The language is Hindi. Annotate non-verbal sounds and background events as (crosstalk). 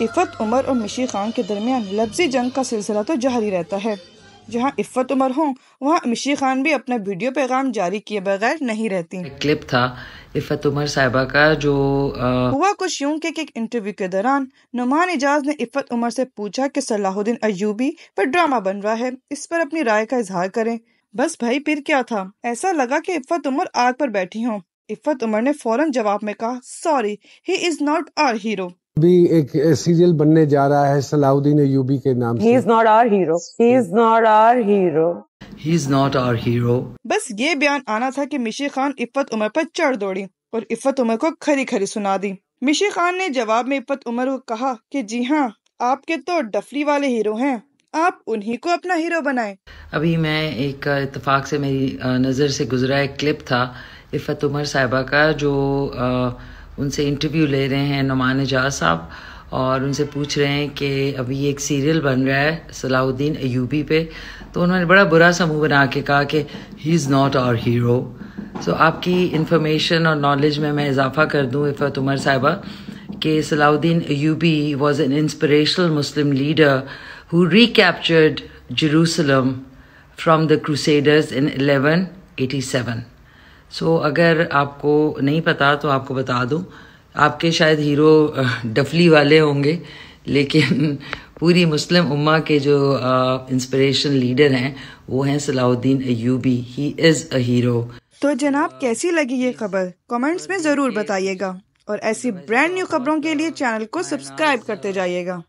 इफ़त उमर और मिशी खान के दरमियान लफ्ज़ी जंग का सिलसिला तो जारी रहता है जहाँ इफ़त उमर हों वहाँ मिशी खान भी अपना वीडियो पैगाम जारी किए बगैर नहीं रहती क्लिप था इफ़त उमर साहबा का जो आ... हुआ कुछ यूं के एक इंटरव्यू के दौरान नुमान एजाज ने इफ़त उमर से पूछा कि सलाहुद्दीन अयूबी पर ड्रामा बन रहा है इस पर अपनी राय का इजहार करें बस भाई फिर क्या था ऐसा लगा कि इफ़त उमर आग पर बैठी हों इफ़त उमर ने फौरन जवाब में कहा sorry he is not our hero भी एक सीरियल बनने जा रहा है सलाउद्दीन यूबी के नाम he is not our hero he is not our hero he is not our hero बस ये बयान आना था कि मिशी खान इफ्फत उमर पर चढ़ दौड़ी और इफ्फत उमर को खरी खरी सुना दी मिशी खान ने जवाब में इफ्फत उमर को कहा कि जी हाँ आपके तो डफली वाले हीरो हैं आप उन्हीं को अपना हीरो बनाएं। अभी मैं एक इतफाक से मेरी नज़र से गुजरा एक क्लिप था इफ़त उमर साहिबा का जो आ, उनसे इंटरव्यू ले रहे हैं नुमान एजाज साहब और उनसे पूछ रहे हैं कि अभी एक सीरियल बन रहा है सलाउद्दीन अयूबी पे तो उन्होंने बड़ा बुरा सा मुँह बना के कहा कि he is not our hero so आपकी इंफॉर्मेशन और नॉलेज में मैं इजाफा कर दूँ इफ़त उमर साहबा कि Salahuddin Ayubi was an inspirational Muslim leader who recaptured Jerusalem from the Crusaders in 1187. So so, अगर आपको नहीं पता तो आपको बता दूं आपके शायद हीरो डफली वाले होंगे लेकिन (laughs) पूरी मुस्लिम उम्मा के जो इंस्पिरेशन लीडर हैं वो हैं Salahuddin Ayubi he is a hero तो जनाब कैसी लगी ये खबर कमेंट्स में ज़रूर बताइएगा और ऐसी ब्रांड न्यू खबरों के लिए चैनल को सब्सक्राइब करते जाइएगा